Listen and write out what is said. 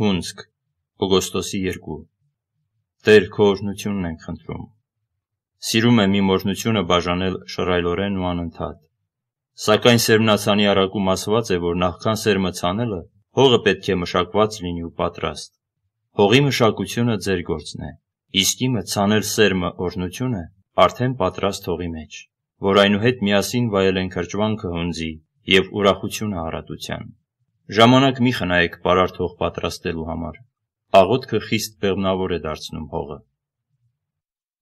Հունցք, օգոստոսի 2 Տեր քո օրհնությունն ենք խնդրում։ Սիրում եմ իմ օրհնությունը բաժանել շռայլորեն ու անընդհատ։ Սակայն Սերմնացանի առակում ասված է, որ նախքան սերմը ցանելը հողը պետք է մշակված լինի ու պատրաստ։ Հողի մշակությունը ձեր գործն է։ Իսկ իմը ցանել սերմը օրհնությունը արդեն պատրաստ հողի մեջ, որ այնուհետ միասին վայելեն քրճվանքը հունձի եւ ուրախությունը առատության։ Ժամանակ մի խնայեք պարարթող պատրաստելու համար, աղոթքը խիստ բեղմնավոր է դարձնում հողը։